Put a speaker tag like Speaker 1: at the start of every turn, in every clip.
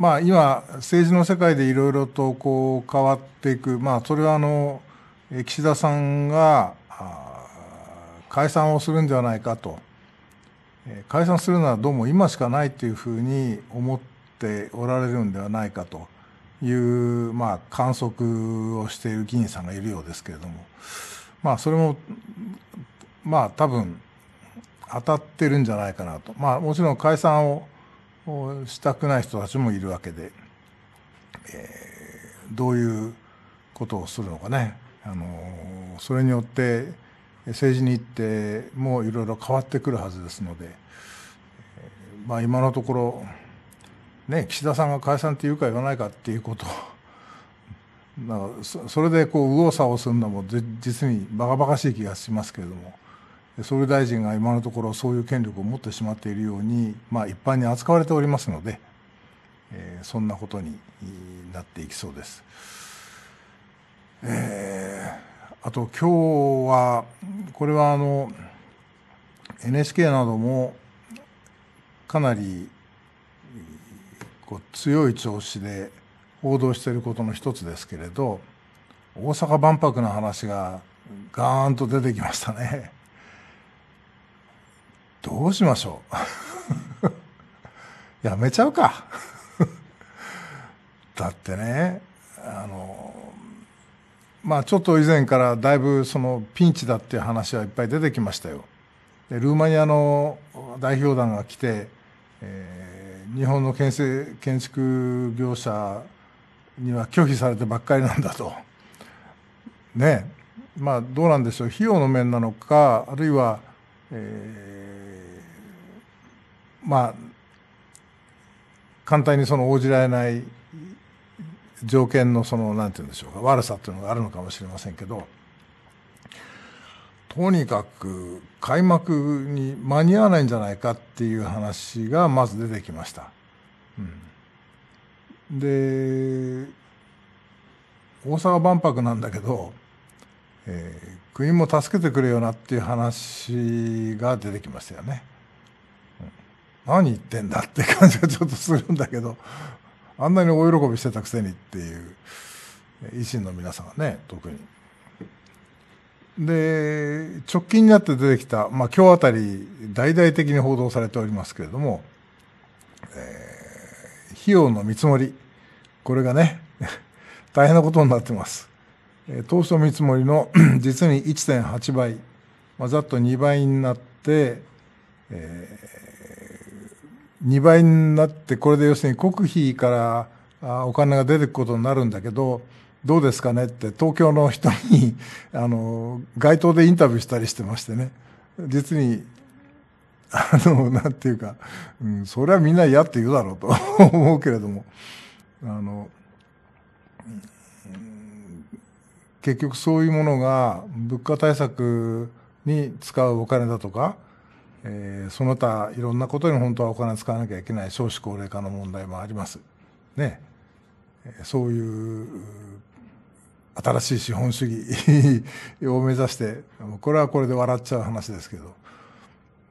Speaker 1: まあ、今、政治の世界でいろいろとこう変わっていく、まあ、それはあの岸田さんが解散をするんではないかと、解散するのはどうも今しかないというふうに思っておられるんではないかという、まあ、観測をしている議員さんがいるようですけれども、まあ、それも、まあ、多分当たってるんじゃないかなと。まあ、もちろん解散ををしたくない人たちもいるわけで、えー、どういうことをするのかねあのそれによって政治に行ってもいろいろ変わってくるはずですので、まあ、今のところ、ね、岸田さんが解散って言うか言わないかっていうこと それでこう右往左往するのも実にバカバカしい気がしますけれども。総理大臣が今のところそういう権力を持ってしまっているように、まあ、一般に扱われておりますので、えー、そんなことになっていきそうです。えー、あと今日はこれはあの NHK などもかなりこう強い調子で報道していることの一つですけれど大阪万博の話がガーンと出てきましたね。どうしましょう やめちゃうか だってねあのまあちょっと以前からだいぶそのピンチだっていう話はいっぱい出てきましたよ。でルーマニアの代表団が来て、えー、日本の建設建築業者には拒否されてばっかりなんだと。ねまあどうなんでしょう費用の面なのかあるいは、えーまあ、簡単にその応じられない条件のその、なんて言うんでしょうか、悪さというのがあるのかもしれませんけど、とにかく開幕に間に合わないんじゃないかっていう話がまず出てきました。うん、で、大阪万博なんだけど、えー、国も助けてくれよなっていう話が出てきましたよね。何言ってんだって感じがちょっとするんだけど、あんなに大喜びしてたくせにっていう、維新の皆さんはね、特に。で、直近になって出てきた、まあ今日あたり大々的に報道されておりますけれども、えー、費用の見積もり、これがね、大変なことになってます。当初見積もりの 実に1.8倍、まあ、ざっと2倍になって、えー2倍になってこれで要するに国費からお金が出てくことになるんだけどどうですかねって東京の人に あの街頭でインタビューしたりしてましてね実にあのなんていうか、うん、それはみんな嫌って言うだろうと 思うけれどもあの結局そういうものが物価対策に使うお金だとかその他いろんなことに本当はお金使わなきゃいけない少子高齢化の問題もあります。ね、そういう新しい資本主義を目指してこれはこれで笑っちゃう話ですけど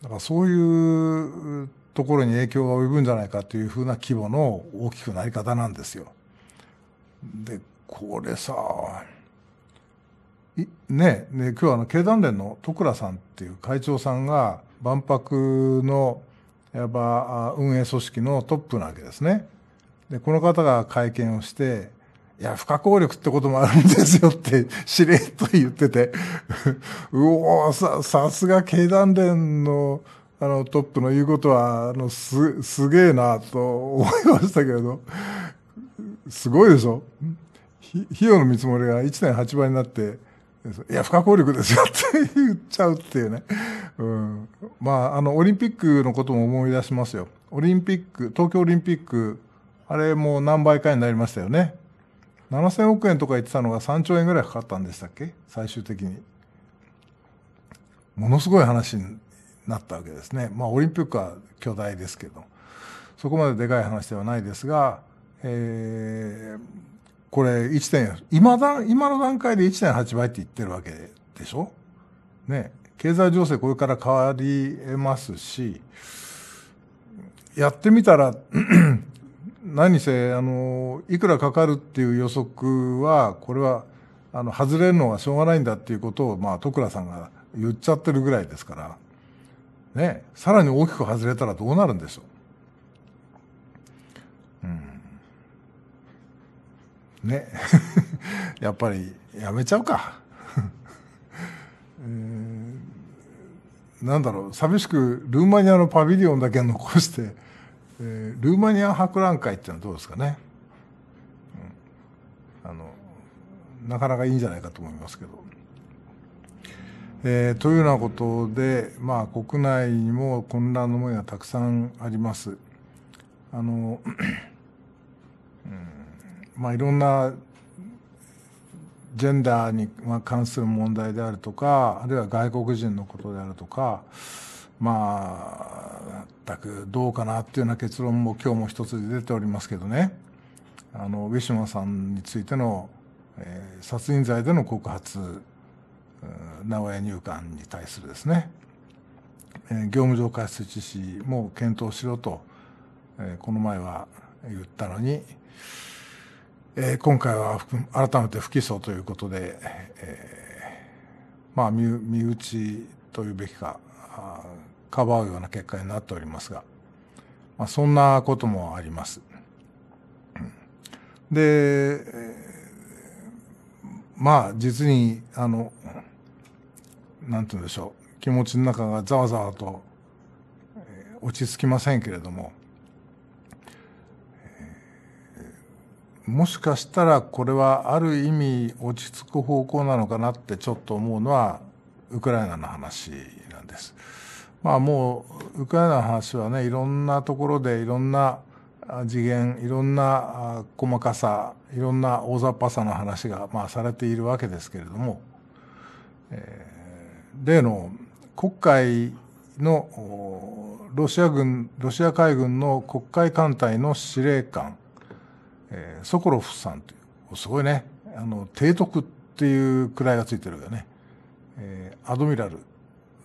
Speaker 1: だからそういうところに影響が及ぶんじゃないかというふうな規模の大きくなり方なんですよ。でこれさねね今日あの経団連の徳倉さんっていう会長さんが万博のやっぱ運営組織のトップなわけですね。で、この方が会見をして、いや、不可抗力ってこともあるんですよって、しれっと言ってて うおさ、さすが経団連の、あの、トップの言うことは、あの、す、すげえな、と思いましたけれど、すごいでしょ費用の見積もりが1.8倍になって、いや、不可抗力ですよって言っちゃうっていうね。うん。まあ、あの、オリンピックのことも思い出しますよ。オリンピック、東京オリンピック、あれもう何倍かになりましたよね。7000億円とか言ってたのが3兆円ぐらいかかったんでしたっけ最終的に。ものすごい話になったわけですね。まあ、オリンピックは巨大ですけど、そこまででかい話ではないですが、えー、これ1点、今だ、今の段階で1.8倍って言ってるわけでしょね。経済情勢これから変わり得ますし、やってみたら 何せ、あの、いくらかかるっていう予測は、これは、あの、外れるのはしょうがないんだっていうことを、まあ、徳良さんが言っちゃってるぐらいですから、ね、さらに大きく外れたらどうなるんでしょう。ね やっぱりやめちゃうかえー、なんだろう寂しくルーマニアのパビリオンだけ残して、えー、ルーマニア博覧会っていうのはどうですかね、うん、あのなかなかいいんじゃないかと思いますけど。えー、というようなことで、まあ、国内にも混乱の思いがたくさんあります。あの、うん、まあ、いろんなジェンダーに関する問題であるとかあるいは外国人のことであるとかまあ全くどうかなっていうような結論も今日も一つ出ておりますけどねあのウィシュマさんについての、えー、殺人罪での告発名古屋入管に対するですね、えー、業務上過失致死も検討しろと、えー、この前は言ったのに。今回は改めて不起訴ということで、まあ、身内というべきかかばうような結果になっておりますが、まあ、そんなこともあります。でまあ実にあのなんて言うんでしょう気持ちの中がざわざわと落ち着きませんけれどももしかしたらこれはある意味落ち着く方向なのかなってちょっと思うのはウクライナの話なんです。まあもうウクライナの話はねいろんなところでいろんな次元いろんな細かさいろんな大雑把さの話がまあされているわけですけれども、えー、例の国会のロシア軍ロシア海軍の国会艦隊の司令官えー、ソコロフさんという、すごいね、あの、提督っていう位がついてるよね。えー、アドミラルで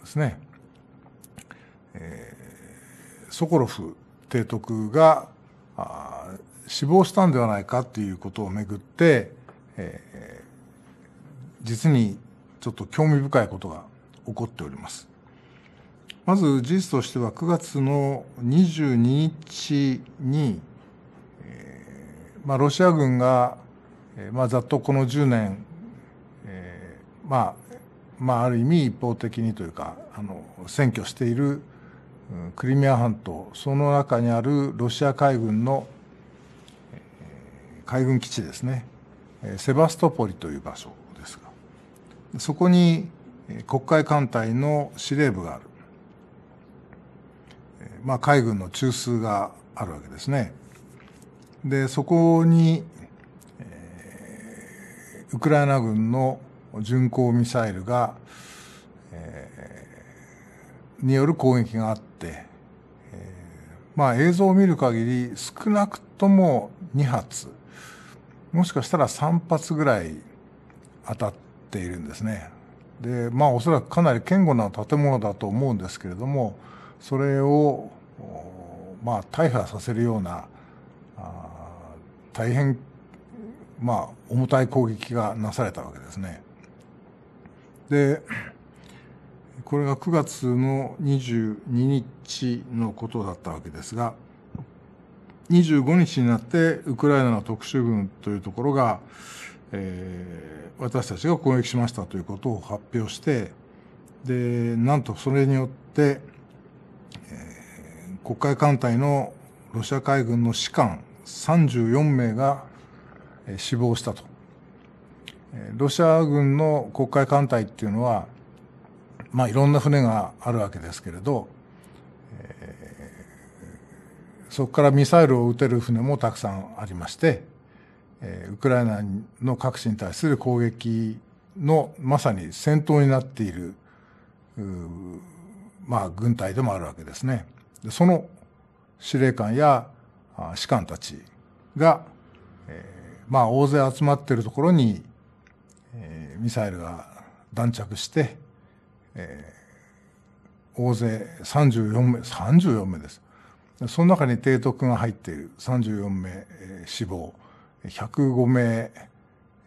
Speaker 1: すね。えー、ソコロフ提督があ死亡したんではないかっていうことをめぐって、えー、実にちょっと興味深いことが起こっております。まず事実としては9月の22日に、まあ、ロシア軍が、えーまあ、ざっとこの10年、えーまあまあ、ある意味一方的にというかあの占拠しているクリミア半島その中にあるロシア海軍の海軍基地ですねセバストポリという場所ですがそこに国会艦隊の司令部がある、まあ、海軍の中枢があるわけですね。でそこに、えー、ウクライナ軍の巡航ミサイルが、えー、による攻撃があって、えー、まあ、映像を見る限り少なくとも2発もしかしたら3発ぐらい当たっているんですね。でまあおそらくかなり堅固な建物だと思うんですけれどもそれをまあ大破させるような大変、まあ、重たい攻撃がなされたわけですね。でこれが9月の22日のことだったわけですが25日になってウクライナの特殊軍というところが、えー、私たちが攻撃しましたということを発表してでなんとそれによって、えー、国会艦隊のロシア海軍の士官34名が死亡したと。ロシア軍の黒海艦隊っていうのは、まあ、いろんな船があるわけですけれど、そこからミサイルを撃てる船もたくさんありまして、ウクライナの各地に対する攻撃のまさに先頭になっている、まあ、軍隊でもあるわけですね。その司令官や士官たちが、えー、まあ大勢集まっているところに、えー、ミサイルが弾着して、えー、大勢34名34名ですその中に提督が入っている34名、えー、死亡105名、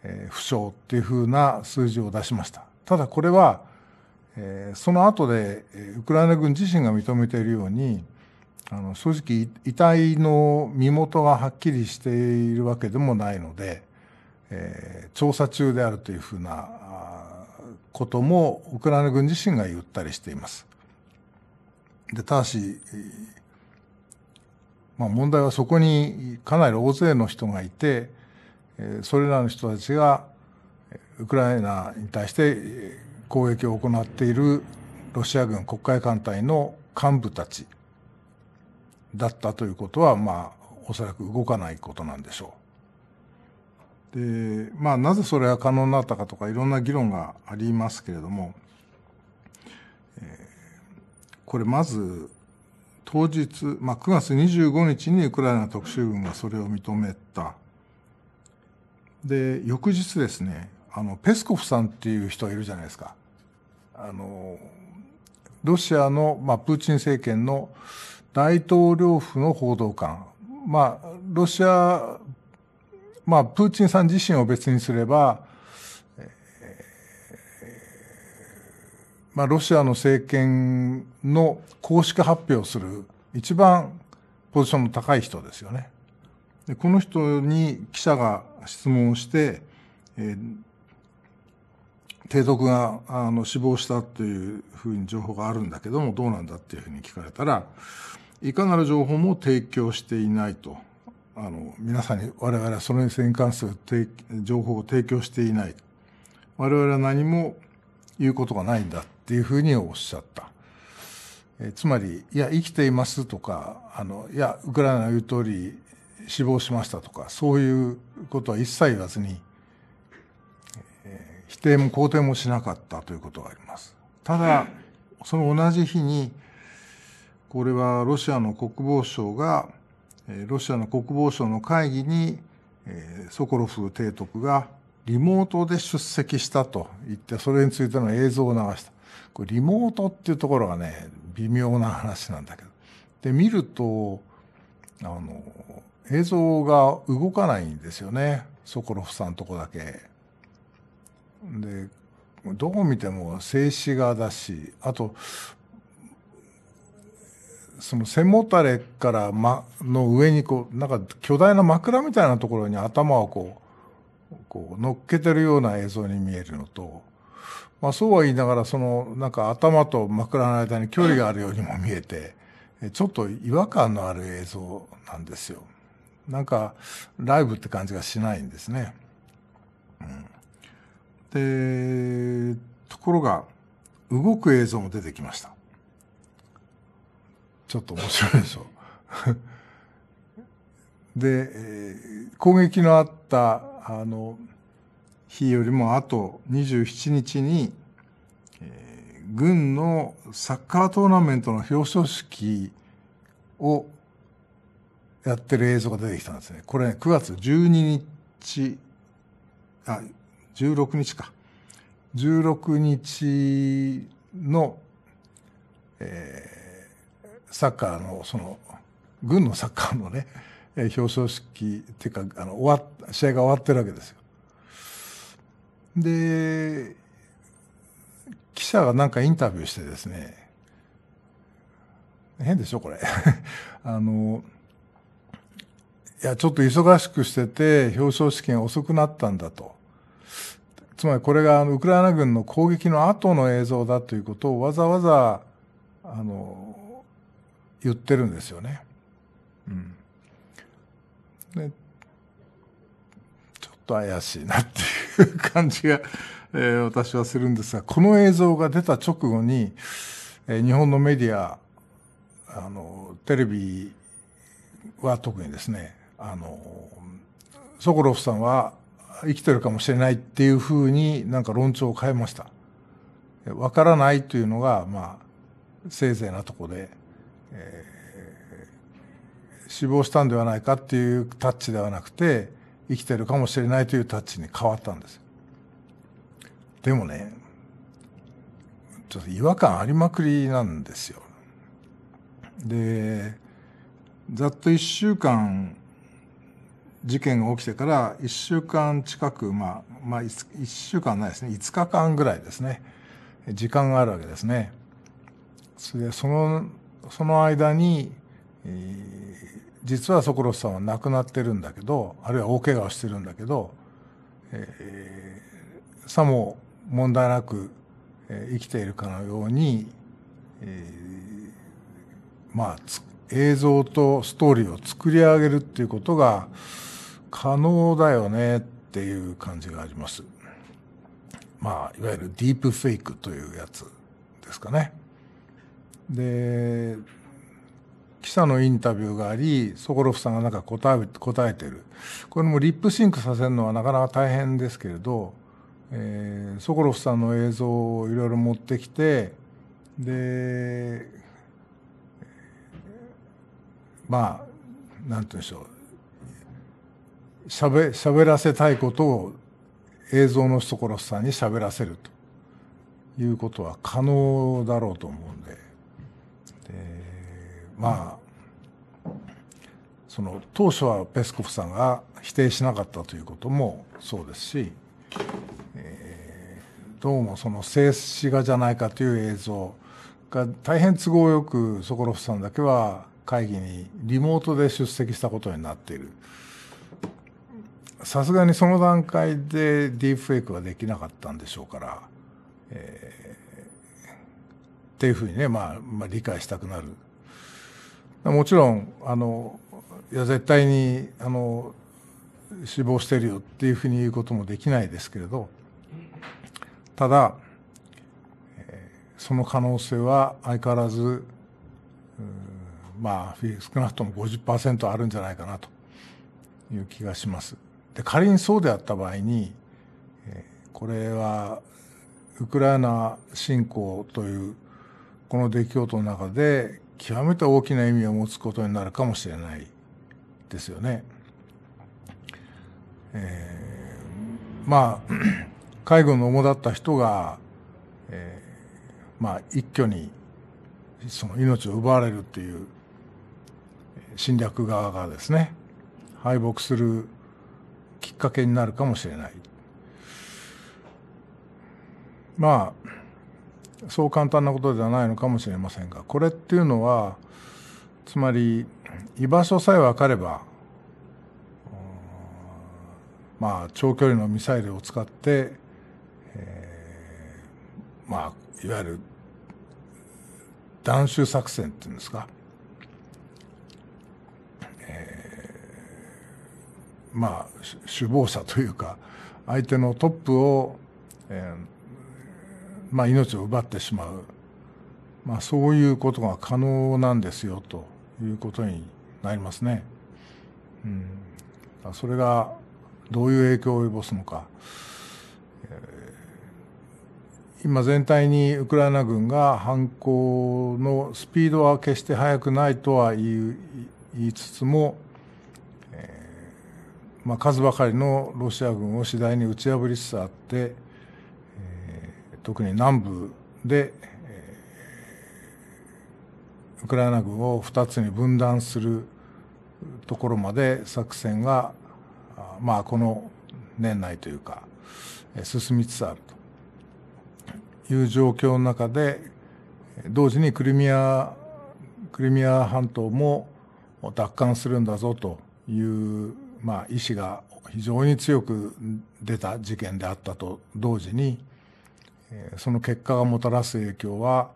Speaker 1: えー、負傷っていうふうな数字を出しましたただこれは、えー、その後でウクライナ軍自身が認めているように、あの正直遺体の身元がはっきりしているわけでもないので、えー、調査中であるというふうなこともウクライナ軍自身が言ったりしています。でただし、まあ、問題はそこにかなり大勢の人がいてそれらの人たちがウクライナに対して攻撃を行っているロシア軍国会艦隊の幹部たちだったということは、まあ、おそらく動かないことなんでしょう。で、まあ、なぜそれが可能になったかとか、いろんな議論がありますけれども、えー、これまず、当日、まあ、9月25日にウクライナ特集軍がそれを認めた。で、翌日ですね、あの、ペスコフさんっていう人がいるじゃないですか。あの、ロシアの、まあ、プーチン政権の、大統領府の報道官、まあ、ロシア、まあ、プーチンさん自身を別にすれば、えまあ、ロシアの政権の公式発表する一番ポジションの高い人ですよね。でこの人に記者が質問をして、えー、提督があの死亡したというふうに情報があるんだけどもどうなんだっていうふうに聞かれたらいかなる情報も提供していないと。あの、皆さんに、我々はそれに関する情報を提供していない。我々は何も言うことがないんだっていうふうにおっしゃった。えつまり、いや、生きていますとか、あの、いや、ウクライナの言う通り死亡しましたとか、そういうことは一切言わずに、えー、否定も肯定もしなかったということがあります。ただ、その同じ日に、これはロシアの国防省が、ロシアの国防省の会議に、ソコロフ提督がリモートで出席したと言って、それについての映像を流した。これリモートっていうところがね、微妙な話なんだけど。で、見ると、あの、映像が動かないんですよね。ソコロフさんとこだけ。で、どう見ても静止画だし、あと、その背もたれから、ま、の上にこう、なんか巨大な枕みたいなところに頭をこう、こう乗っけてるような映像に見えるのと、まあそうは言いながら、そのなんか頭と枕の間に距離があるようにも見えて、ちょっと違和感のある映像なんですよ。なんかライブって感じがしないんですね。うん、で、ところが動く映像も出てきました。ちょっと面白いでしょ。で、えー、攻撃のあったあの日よりもあと27日に、えー、軍のサッカートーナメントの表彰式をやってる映像が出てきたんですね。これ、ね、9月12日、あ、16日か。16日の、えーサッカーの、その、軍のサッカーのね、表彰式っていうか、あの、終わ試合が終わってるわけですよ。で、記者がなんかインタビューしてですね、変でしょ、これ。あの、いや、ちょっと忙しくしてて、表彰式が遅くなったんだと。つまりこれがあのウクライナ軍の攻撃の後の映像だということをわざわざ、あの、言ってるんですよね。うん、でちょっと怪しいなっていう感じが、えー、私はするんですがこの映像が出た直後に、えー、日本のメディアあのテレビは特にですねあのソコロフさんは生きてるかもしれないっていうふうになんか論調を変えました。わからないというのが、まあ、せいぜいなとこで、えー、死亡したんではないかっていうタッチではなくて、生きてるかもしれないというタッチに変わったんです。でもね、ちょっと違和感ありまくりなんですよ。で、ざっと1週間、事件が起きてから1週間近く、まあ、まあ1週間ないですね、5日間ぐらいですね、時間があるわけですね。それで、そのその間に、えー、実はソコロフさんは亡くなってるんだけどあるいは大怪我をしてるんだけど、えー、さも問題なく、えー、生きているかのように、えー、まあ映像とストーリーを作り上げるっていうことが可能だよねっていう感じがあります。まあ、いわゆるディープフェイクというやつですかね。記者のインタビューがありソコロフさんがなんか答え答えてるこれもリップシンクさせるのはなかなか大変ですけれど、えー、ソコロフさんの映像をいろいろ持ってきてでまあなて言うんでしょうしゃべしゃべらせたいことを映像のソコロフさんにしゃべらせるということは可能だろうと思うんで。まあその当初はペスコフさんが否定しなかったということもそうですし、えー、どうもその静止画じゃないかという映像が大変都合よくソコロフさんだけは会議にリモートで出席したことになっているさすがにその段階でディープフェイクはできなかったんでしょうから、えー、っていうふうにね、まあ、まあ理解したくなるもちろんあのいや絶対にあの死亡してるよっていうふうに言うこともできないですけれどただその可能性は相変わらずまあ少なくとも50%あるんじゃないかなという気がします。で仮にそうであった場合にこれはウクライナ侵攻というこの出来事の中で極めて大きな意味を持つことになるかもしれないですよね。えー、まあ 介護の主だった人が、えー、まあ一挙にその命を奪われるっていう侵略側がですね敗北するきっかけになるかもしれない。まあそう簡単なことではないのかもしれませんがこれっていうのはつまり居場所さえ分かればまあ長距離のミサイルを使って、まあいわゆる断種作戦っていうんですか、まあ首謀者というか相手のトップを、まあ、命を奪ってしまう、まあ、そういうことが可能なんですよということになりますね。うん、それがどういう影響を及ぼすのか、今全体にウクライナ軍が反攻のスピードは決して速くないとは言いつつも、えーまあ、数ばかりのロシア軍を次第に打ち破りつつあって、特に南部で、ウクライナ軍を2つに分断するところまで作戦が、まあ、この年内というか、進みつつあるという状況の中で、同時にクリミア、クリミア半島も奪還するんだぞという、まあ、意志が非常に強く出た事件であったと同時に、その結果がもたらす影響は、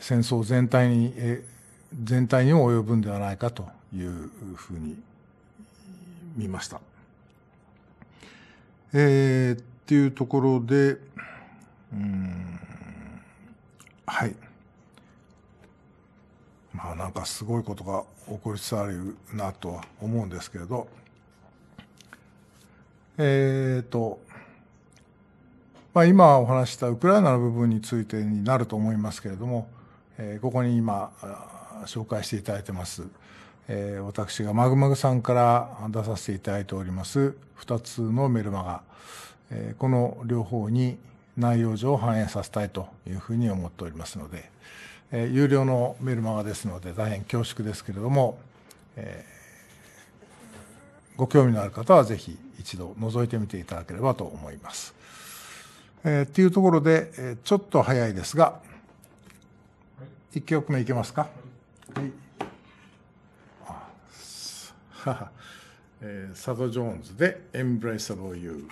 Speaker 1: 戦争全体に、全体にも及ぶんではないかというふうに見ました。えー、っていうところで、うん、はい。まあなんかすごいことが起こりつつあるなとは思うんですけれど、えっ、と、まあ、今お話したウクライナの部分についてになると思いますけれども、えー、ここに今紹介していただいてます、えー、私がマグマグさんから出させていただいております2つのメルマガ、えー、この両方に内容上反映させたいというふうに思っておりますので、えー、有料のメルマガですので大変恐縮ですけれども、えー、ご興味のある方はぜひ一度覗いてみていただければと思います。えー、っていうところで、えー、ちょっと早いですが、1曲目いけますかはい。は えー、サド・ジョーンズで Embraceable You。